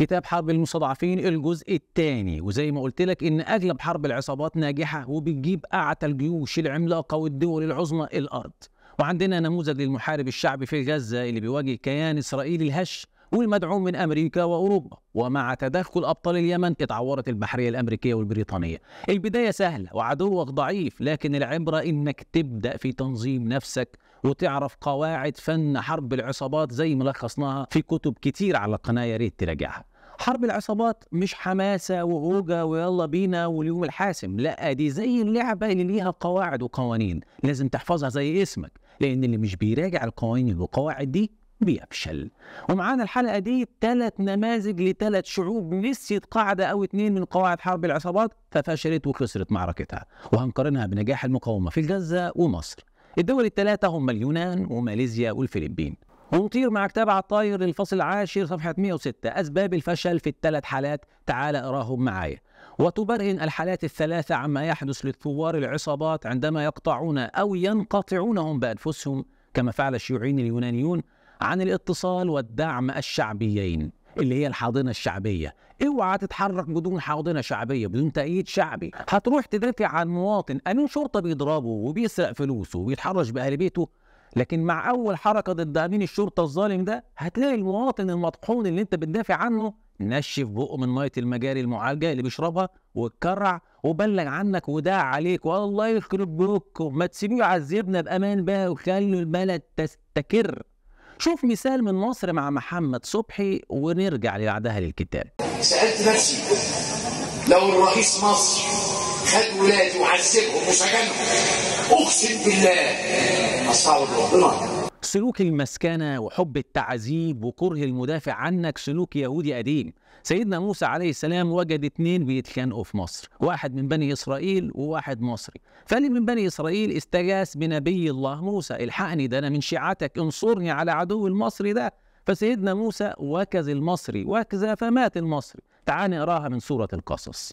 كتاب حرب المستضعفين الجزء الثاني وزي ما قلت لك ان اغلب حرب العصابات ناجحه وبتجيب اعتى الجيوش العملاقه والدول العظمى الارض وعندنا نموذج للمحارب الشعبي في غزه اللي بيواجه كيان اسرائيلي الهش والمدعوم من امريكا واوروبا ومع تدخل ابطال اليمن اتعورت البحريه الامريكيه والبريطانيه البدايه سهله وعدوك ضعيف لكن العبره انك تبدا في تنظيم نفسك وتعرف قواعد فن حرب العصابات زي ما لخصناها في كتب كتير على القناه يا ريت تراجعها حرب العصابات مش حماسه وهوجه ويلا بينا واليوم الحاسم لا دي زي اللعبه اللي ليها قواعد وقوانين لازم تحفظها زي اسمك لان اللي مش بيراجع القوانين والقواعد دي بيفشل ومعانا الحلقه دي ثلاث نماذج لثلاث شعوب نسيت قاعده او اتنين من قواعد حرب العصابات ففشلت وخسرت معركتها وهنقارنها بنجاح المقاومه في غزه ومصر الدول الثلاثه هم اليونان وماليزيا والفلبين ونطير مع كتاب عطاير للفصل العاشر صفحة 106 أسباب الفشل في الثلاث حالات تعال أراهم معايا وتبرهن الحالات الثلاثة عما يحدث للثوار العصابات عندما يقطعون أو ينقطعونهم بأنفسهم كما فعل الشيوعيين اليونانيون عن الاتصال والدعم الشعبيين اللي هي الحاضنة الشعبية اوعى تتحرك بدون حاضنة شعبية بدون تأييد شعبي هتروح تدافع عن مواطن قانون شرطة بيضربه وبيسرق فلوسه وبيتحرش بأهل بيته لكن مع اول حركه ضد امين الشرطه الظالم ده هتلاقي المواطن المطحون اللي انت بتدافع عنه نشف بقه من ميه المجاري المعالجه اللي بيشربها واتكرع وبلغ عنك وداع عليك والله يخرب بيوتكم ما تسيبوه يعذبنا بامان بقى وخلوا البلد تستقر شوف مثال من مصر مع محمد صبحي ونرجع لبعدها للكتاب سالت نفسي لو الرئيس مصر خد ولادي وعذبهم وسجنهم اقسم بالله استغفر ربنا سلوك المسكنة وحب التعذيب وكره المدافع عنك سلوك يهودي قديم سيدنا موسى عليه السلام وجد اثنين بيتخانقوا في مصر واحد من بني إسرائيل وواحد مصري فاللي من بني إسرائيل استجاس بنبي الله موسى الحقني ده أنا من شيعتك انصرني على عدو المصري ده فسيدنا موسى وكز المصري وكز فمات المصري تعال نقراها من سورة القصص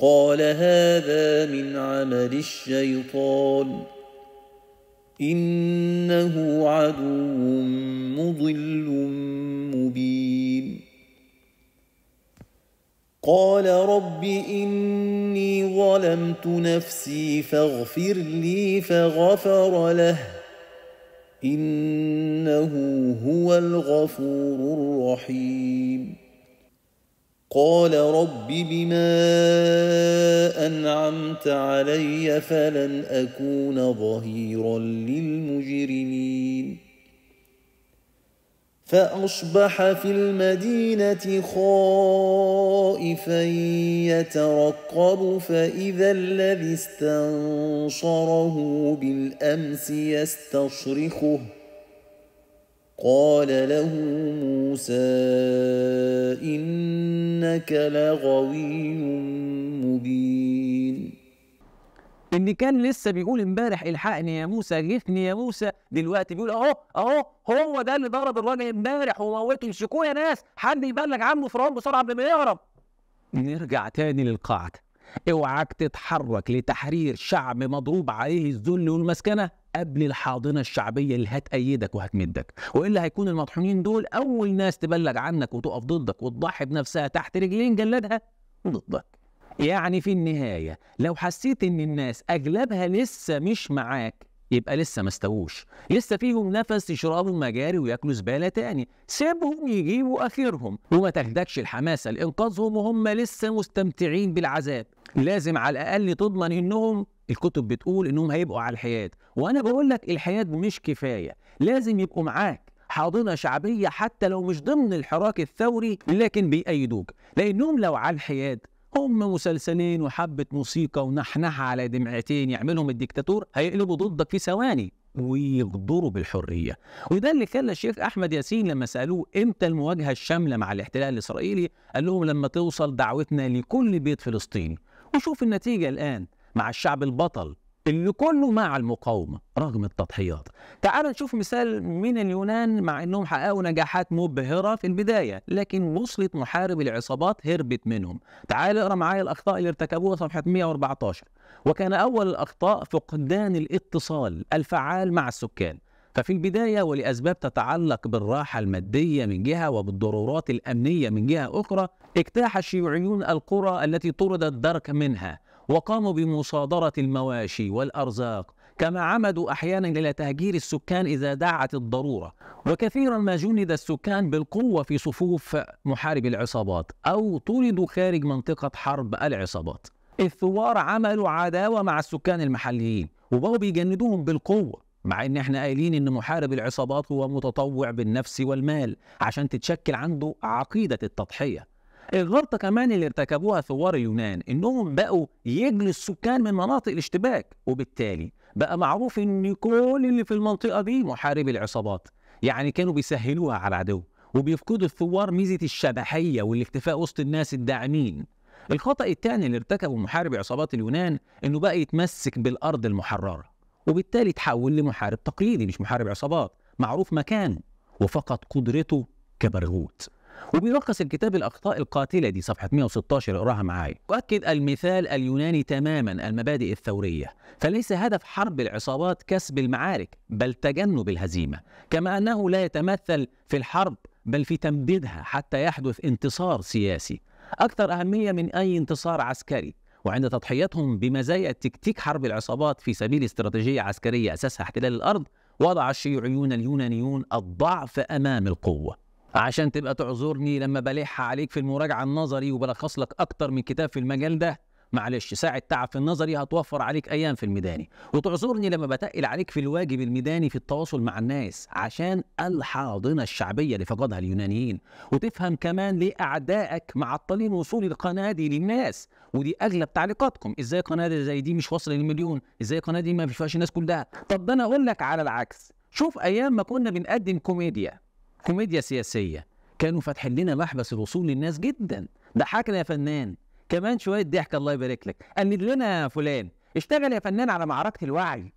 قال هذا من عمل الشيطان انه عدو مضل مبين قال رب اني ظلمت نفسي فاغفر لي فغفر له انه هو الغفور الرحيم قال رب بما انعمت علي فلن اكون ظهيرا للمجرمين فاصبح في المدينه خائفا يترقب فاذا الذي استنصره بالامس يستصرخه قال له موسى إنك لغوي مبين إن كان لسه بيقول امبارح الحقني يا موسى جفني يا موسى دلوقتي بيقول اهو اهو هو ده اللي ضرب الراجل امبارح وموته امسكوه يا ناس حد يبلغ عنه فرعون بسرعه قبل ما يهرب نرجع تاني للقاعده اوعك تتحرك لتحرير شعب مضروب عليه الذل والمسكنه قبل الحاضنه الشعبيه اللي هتأيدك وهتمدك والا هيكون المطحونين دول اول ناس تبلغ عنك وتقف ضدك وتضحي بنفسها تحت رجلين جلدها ضدك يعني في النهايه لو حسيت ان الناس اغلبها لسه مش معاك يبقى لسه ما استووش لسه فيهم نفس يشربوا مجاري وياكلوا زباله تاني سيبهم يجيبوا اخرهم وما تاخدكش الحماسه لانقاذهم وهم لسه مستمتعين بالعذاب لازم على الاقل تضمن انهم الكتب بتقول انهم هيبقوا على الحياد وانا بقول لك الحياد مش كفايه لازم يبقوا معاك حاضنه شعبيه حتى لو مش ضمن الحراك الثوري لكن بيأيدوك لانهم لو على الحياد هم مسلسلين وحبة موسيقى ونحنحة على دمعتين يعملهم الدكتاتور هيقلبوا ضدك في ثواني ويغدروا بالحرية وده اللي خلى الشيخ أحمد ياسين لما سألوه إمتى المواجهة الشاملة مع الاحتلال الإسرائيلي قال لهم لما توصل دعوتنا لكل بيت فلسطيني وشوف النتيجة الآن مع الشعب البطل اللي كله مع المقاومة رغم التضحيات تعال نشوف مثال من اليونان مع أنهم حققوا نجاحات مبهرة في البداية لكن وصلت محارب العصابات هربت منهم تعال اقرأ معايا الأخطاء اللي ارتكبوها صفحة 114 وكان أول الأخطاء فقدان الاتصال الفعال مع السكان ففي البداية ولأسباب تتعلق بالراحة المادية من جهة وبالضرورات الأمنية من جهة أخرى اجتاح الشيوعيون القرى التي طردت درك منها وقاموا بمصادرة المواشي والأرزاق كما عمدوا أحيانا إلى تهجير السكان إذا دعت الضرورة وكثيرا ما جند السكان بالقوة في صفوف محارب العصابات أو طردوا خارج منطقة حرب العصابات الثوار عملوا عداوة مع السكان المحليين وبقوا بيجندوهم بالقوة مع ان احنا قايلين ان محارب العصابات هو متطوع بالنفس والمال عشان تتشكل عنده عقيده التضحيه الغلطة كمان اللي ارتكبوها ثوار اليونان انهم بقوا يجلوا السكان من مناطق الاشتباك وبالتالي بقى معروف ان كل اللي في المنطقة دي محاربي العصابات يعني كانوا بيسهلوها على العدو وبيفقدوا الثوار ميزة الشبحية والاختفاء وسط الناس الداعمين الخطأ الثاني اللي ارتكبه محارب عصابات اليونان انه بقى يتمسك بالارض المحررة وبالتالي تحول لمحارب تقليدي مش محارب عصابات معروف مكانه وفقد قدرته كبرغوت وبيلخص الكتاب الاخطاء القاتله دي صفحه 116 اقراها معايا واكد المثال اليوناني تماما المبادئ الثوريه فليس هدف حرب العصابات كسب المعارك بل تجنب الهزيمه كما انه لا يتمثل في الحرب بل في تمديدها حتى يحدث انتصار سياسي اكثر اهميه من اي انتصار عسكري وعند تضحيتهم بمزايا تكتيك حرب العصابات في سبيل استراتيجيه عسكريه اساسها احتلال الارض وضع الشيوعيون اليونانيون الضعف امام القوه عشان تبقى تعذرني لما بلح عليك في المراجعه النظري وبلخص لك اكتر من كتاب في المجال ده معلش ساعة تعب في النظري هتوفر عليك أيام في الميداني وتعذرني لما بتقل عليك في الواجب الميداني في التواصل مع الناس عشان الحاضنة الشعبية اللي فقدها اليونانيين وتفهم كمان ليه أعدائك معطلين وصول القناة دي للناس ودي أغلب تعليقاتكم إزاي قناة دي زي دي مش واصلة للمليون إزاي قناة دي ما فيهاش الناس كلها طب ده أنا أقول لك على العكس شوف أيام ما كنا بنقدم كوميديا كوميديا سياسيه كانوا فاتحين لنا محبس الوصول للناس جدا ضحكنا يا فنان كمان شويه ضحك الله يبارك لك قال لنا يا فلان اشتغل يا فنان على معركه الوعي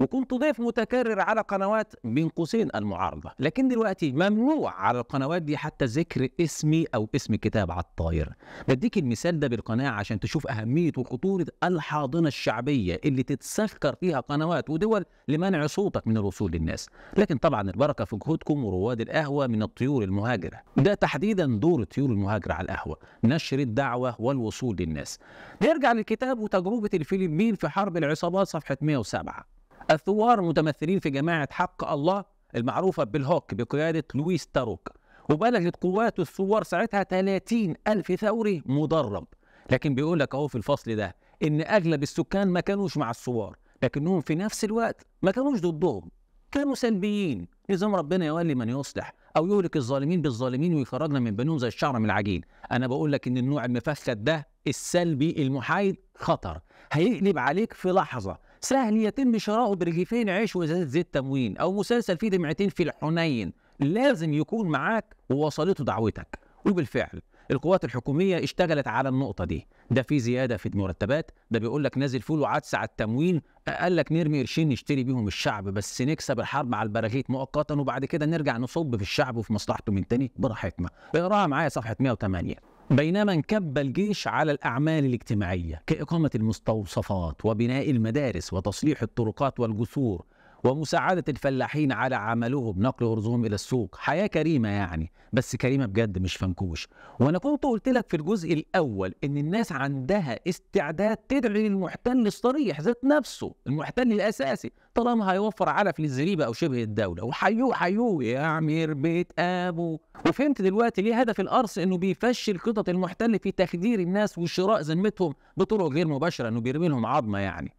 وكنت ضيف متكرر على قنوات بين قوسين المعارضه لكن دلوقتي ممنوع على القنوات دي حتى ذكر اسمي او اسم كتاب على الطاير بديك المثال ده بالقناه عشان تشوف اهميه وخطوره الحاضنه الشعبيه اللي تتسخر فيها قنوات ودول لمنع صوتك من الوصول للناس لكن طبعا البركه في جهودكم ورواد القهوه من الطيور المهاجره ده تحديدا دور الطيور المهاجره على القهوه نشر الدعوه والوصول للناس نرجع للكتاب وتجربه الفلبين في حرب العصابات صفحه 107 الثوار متمثلين في جماعة حق الله المعروفة بالهوك بقيادة لويس تاروك وبلغت قوات الثوار ساعتها 30 ألف ثوري مدرب لكن بيقول لك أهو في الفصل ده إن أغلب السكان ما كانوش مع الثوار لكنهم في نفس الوقت ما كانوش ضدهم كانوا سلبيين نظام ربنا يولي من يصلح او يهلك الظالمين بالظالمين ويخرجنا من بنون زي الشعر من العجين انا بقول لك ان النوع المفخد ده السلبي المحايد خطر هيقلب عليك في لحظه سهل يتم شراؤه برغيفين عيش وازازه زيت تموين او مسلسل فيه دمعتين في الحنين لازم يكون معاك ووصلته دعوتك وبالفعل القوات الحكومية اشتغلت على النقطة دي ده في زيادة في المرتبات ده بيقول لك نازل فول وعدس على التموين قال لك نرمي قرشين نشتري بيهم الشعب بس نكسب الحرب على البراغيث مؤقتا وبعد كده نرجع نصب في الشعب وفي مصلحته من تاني براحتنا اقراها معايا صفحة 108 بينما انكب الجيش على الأعمال الاجتماعية كإقامة المستوصفات وبناء المدارس وتصليح الطرقات والجسور ومساعدة الفلاحين على عملهم نقل أرزهم إلى السوق حياة كريمة يعني بس كريمة بجد مش فنكوش وأنا كنت قلت لك في الجزء الأول إن الناس عندها استعداد تدعي للمحتل الصريح ذات نفسه المحتل الأساسي طالما هيوفر علف للزريبة أو شبه الدولة وحيوه حيوه يا عمير بيت أبو وفهمت دلوقتي ليه هدف القرص إنه بيفشل خطط المحتل في تخدير الناس وشراء ذمتهم بطرق غير مباشرة إنه بيرمي لهم عظمة يعني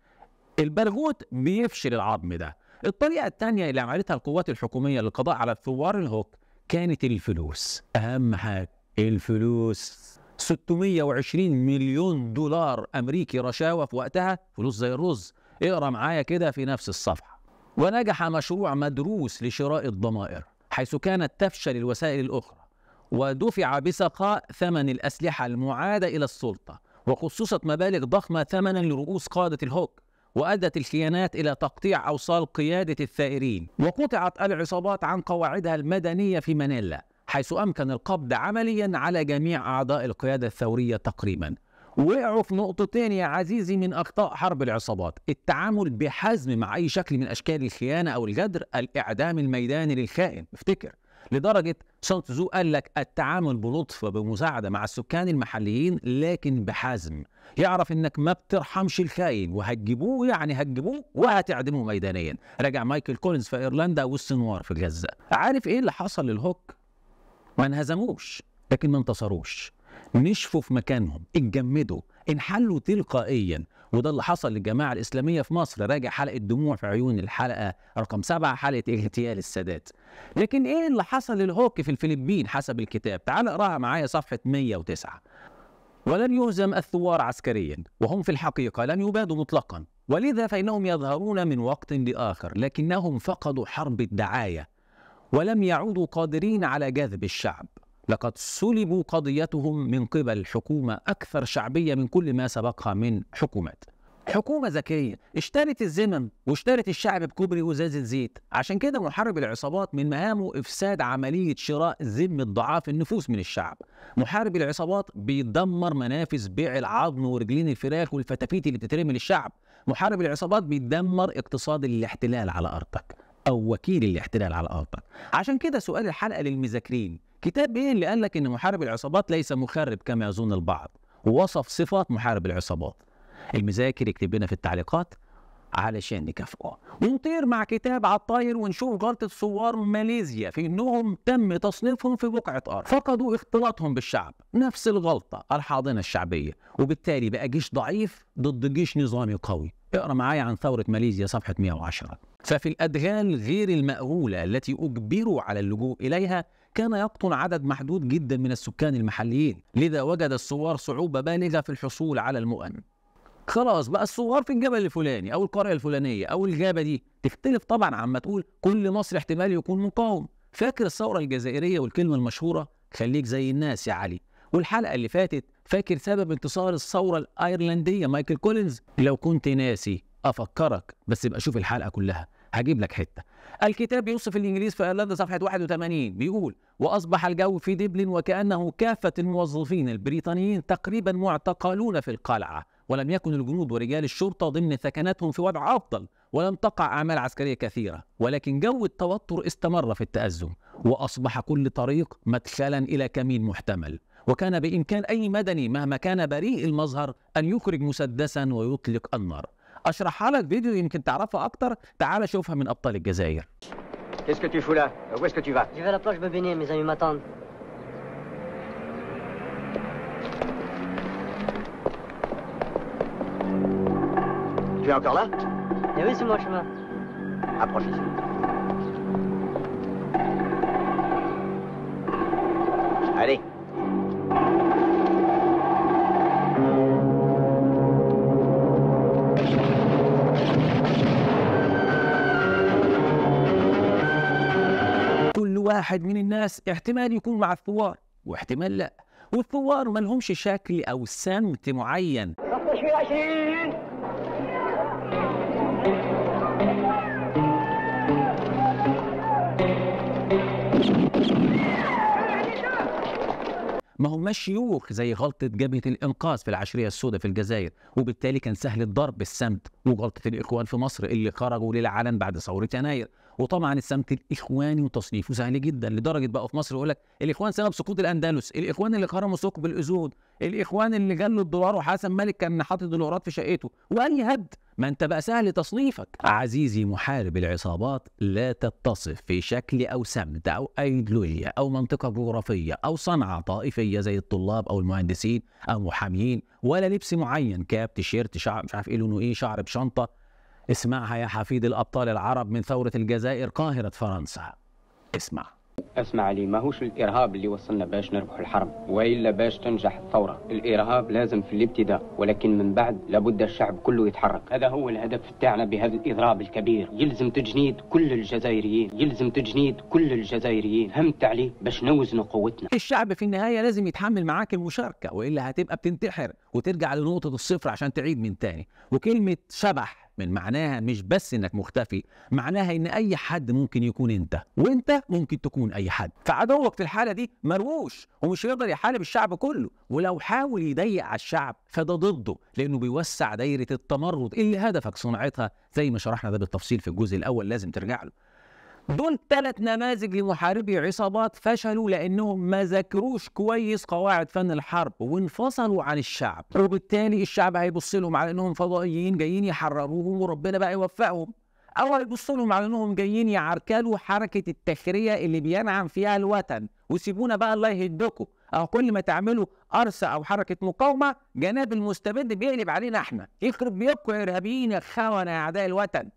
البرغوت بيفشل العظم ده الطريقة الثانية اللي عملتها القوات الحكومية للقضاء على الثوار الهوك كانت الفلوس أهم حاجة الفلوس 620 مليون دولار أمريكي رشاوة في وقتها فلوس زي الرز اقرأ معايا كده في نفس الصفحة ونجح مشروع مدروس لشراء الضمائر حيث كانت تفشل الوسائل الأخرى ودفع بسخاء ثمن الأسلحة المعادة إلى السلطة وخصصت مبالغ ضخمة ثمنا لرؤوس قادة الهوك وأدت الخيانات إلى تقطيع أوصال قيادة الثائرين وقطعت العصابات عن قواعدها المدنية في مانيلا حيث أمكن القبض عمليا على جميع أعضاء القيادة الثورية تقريبا وقعوا في نقطتين يا عزيزي من أخطاء حرب العصابات التعامل بحزم مع أي شكل من أشكال الخيانة أو الجدر الإعدام الميداني للخائن افتكر لدرجة سون زو قال لك التعامل بلطف وبمساعدة مع السكان المحليين لكن بحزم يعرف انك ما بترحمش الخاين وهتجيبوه يعني هتجيبوه وهتعدموه ميدانيا راجع مايكل كولينز في ايرلندا والسنوار في الجزة عارف ايه اللي حصل للهوك ما انهزموش لكن ما انتصروش نشفوا في مكانهم اتجمدوا انحلوا تلقائيا وده اللي حصل للجماعه الاسلاميه في مصر راجع حلقه دموع في عيون الحلقه رقم سبعه حلقه اغتيال السادات لكن ايه اللي حصل للهوك في الفلبين حسب الكتاب تعال اقراها معايا صفحه 109 ولن يهزم الثوار عسكريا وهم في الحقيقه لن يبادوا مطلقا ولذا فانهم يظهرون من وقت لاخر لكنهم فقدوا حرب الدعايه ولم يعودوا قادرين على جذب الشعب لقد سلبوا قضيتهم من قبل حكومة أكثر شعبية من كل ما سبقها من حكومات حكومة ذكية اشترت الزمن واشترت الشعب بكوبري وزازة زيت عشان كده محارب العصابات من مهامه إفساد عملية شراء ذمة ضعاف النفوس من الشعب محارب العصابات بيدمر منافس بيع العظم ورجلين الفراخ والفتافيت اللي بتترمي للشعب محارب العصابات بيدمر اقتصاد الاحتلال على أرضك أو وكيل الاحتلال على أرضك عشان كده سؤال الحلقة للمذاكرين كتاب ايه اللي قال لك ان محارب العصابات ليس مخرب كما يظن البعض ووصف صفات محارب العصابات المذاكر يكتب لنا في التعليقات علشان نكافئه ونطير مع كتاب على الطاير ونشوف غلطة ثوار ماليزيا في انهم تم تصنيفهم في بقعة ارض فقدوا اختلاطهم بالشعب نفس الغلطة الحاضنة الشعبية وبالتالي بقى جيش ضعيف ضد جيش نظامي قوي اقرا معايا عن ثورة ماليزيا صفحة 110 ففي الأدغال غير المأهولة التي أجبروا على اللجوء إليها كان يقطن عدد محدود جدا من السكان المحليين لذا وجد الثوار صعوبة بالغة في الحصول على المؤن خلاص بقى الثوار في الجبل الفلاني او القريه الفلانيه او الغابه دي تختلف طبعا عما تقول كل مصري احتمال يكون مقاوم فاكر الثوره الجزائريه والكلمه المشهوره خليك زي الناس يا علي والحلقه اللي فاتت فاكر سبب انتصار الثوره الايرلنديه مايكل كولينز لو كنت ناسي افكرك بس يبقى شوف الحلقه كلها هجيب لك حته الكتاب يوصف الانجليز في ايرلندا صفحه 81 بيقول واصبح الجو في دبلن وكانه كافه الموظفين البريطانيين تقريبا معتقلون في القلعه ولم يكن الجنود ورجال الشرطه ضمن ثكناتهم في وضع افضل ولم تقع اعمال عسكريه كثيره ولكن جو التوتر استمر في التازم واصبح كل طريق مدخلا الى كمين محتمل وكان بامكان اي مدني مهما كان بريء المظهر ان يخرج مسدسا ويطلق النار اشرحها لك فيديو يمكن تعرفها اكتر تعال شوفها من ابطال الجزائر Qu'est-ce que tu fous là Où est-ce que tu vas Je vais à la plage me baigner, mes amis m'attendent. Tu es encore là Eh oui, c'est moi, chemin. Approche ici. Allez. واحد من الناس احتمال يكون مع الثوار واحتمال لا والثوار ما لهمش شكل او سمت معين ما هم شيوخ زي غلطة جبهة الإنقاذ في العشرية السوداء في الجزائر وبالتالي كان سهل الضرب بالسمت وغلطة الإخوان في مصر اللي خرجوا للعلن بعد ثورة يناير وطبعا السمت الاخواني وتصنيفه سهل جدا لدرجه بقى في مصر يقول لك الاخوان سبب سقوط الاندلس الاخوان اللي خرموا ثقب الاسود الاخوان اللي جلوا الدولار وحسن مالك كان حاطط دولارات في شقته واي هد ما انت بقى سهل تصنيفك عزيزي محارب العصابات لا تتصف في شكل او سمت او ايديولوجيا او منطقه جغرافيه او صنعه طائفيه زي الطلاب او المهندسين او محاميين ولا لبس معين كاب تيشيرت شعر مش عارف ايه لونه ايه شعر بشنطه اسمعها يا حفيد الأبطال العرب من ثورة الجزائر قاهرة فرنسا اسمع اسمع لي ماهوش الارهاب اللي وصلنا باش نربحوا الحرب والا باش تنجح الثوره الارهاب لازم في الابتداء ولكن من بعد لابد الشعب كله يتحرك هذا هو الهدف تاعنا بهذا الاضراب الكبير يلزم تجنيد كل الجزائريين يلزم تجنيد كل الجزائريين فهمت علي باش نوزنوا قوتنا الشعب في النهايه لازم يتحمل معاك المشاركه والا هتبقى بتنتحر وترجع لنقطه الصفر عشان تعيد من تاني وكلمه شبح من معناها مش بس انك مختفي معناها ان اي حد ممكن يكون انت وانت ممكن تكون اي حد فعدوك في الحاله دي مرووش ومش هيقدر يحارب الشعب كله ولو حاول يضيق على الشعب فده ضده لانه بيوسع دايره التمرد اللي هدفك صنعتها زي ما شرحنا ده بالتفصيل في الجزء الاول لازم ترجع له دول ثلاث نماذج لمحاربي عصابات فشلوا لانهم ما ذاكروش كويس قواعد فن الحرب وانفصلوا عن الشعب وبالتالي الشعب هيبص لهم على انهم فضائيين جايين يحرروهم وربنا بقى يوفقهم او هيبص لهم على انهم جايين يعركلوا حركه التخريه اللي بينعم فيها الوطن وسيبونا بقى الله يهدكم او كل ما تعملوا قرص او حركه مقاومه جناب المستبد بيقلب علينا احنا يخرب بيبكوا ارهابيين يا خونه يا اعداء الوطن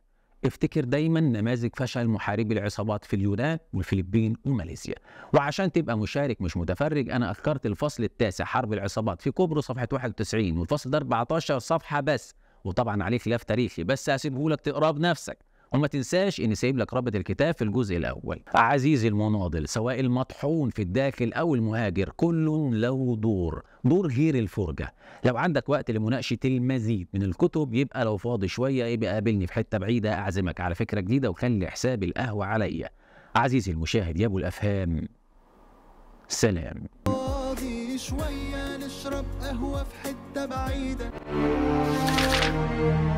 افتكر دايما نماذج فشل محاربي العصابات في اليونان والفلبين وماليزيا وعشان تبقى مشارك مش متفرج انا اذكرت الفصل التاسع حرب العصابات في كوبرو صفحه 91 والفصل ده 14 صفحه بس وطبعا عليه خلاف تاريخي بس هسيبهولك تقراه بنفسك وما تنساش ان سايب لك رابط الكتاب في الجزء الاول عزيزي المناضل سواء المطحون في الداخل او المهاجر كل له دور دور غير الفرجه لو عندك وقت لمناقشه المزيد من الكتب يبقى لو فاضي شويه يبقى قابلني في حته بعيده اعزمك على فكره جديده وخلي حساب القهوه عليا عزيزي المشاهد يا ابو الافهام سلام فاضي شويه نشرب قهوه في حته بعيده